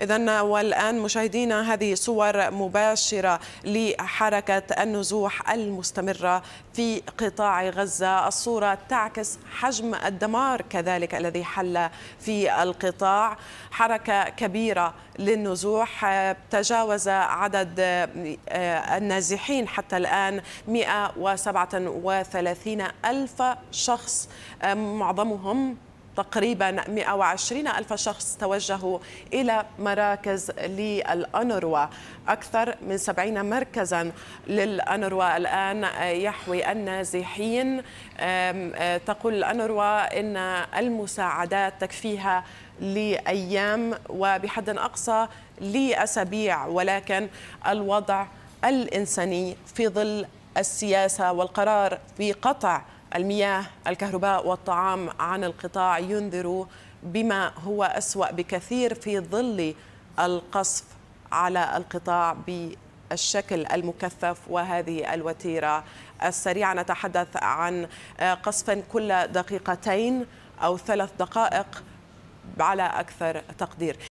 إذا والآن مشاهدينا هذه صور مباشرة لحركة النزوح المستمرة في قطاع غزة الصورة تعكس حجم الدمار كذلك الذي حل في القطاع حركة كبيرة للنزوح تجاوز عدد آه، النازحين حتى الآن 137 ألف شخص آه، معظمهم تقريبا 120 ألف شخص توجهوا إلى مراكز للأنروا أكثر من 70 مركزا للأنروا الآن يحوي النازحين أه، تقول الأنروا إن المساعدات تكفيها لأيام وبحد أقصى لأسابيع ولكن الوضع الإنساني في ظل السياسة والقرار في قطع المياه الكهرباء والطعام عن القطاع ينذر بما هو أسوأ بكثير في ظل القصف على القطاع بالشكل المكثف وهذه الوتيرة السريعة نتحدث عن آه، قصف كل دقيقتين أو ثلاث دقائق على أكثر تقدير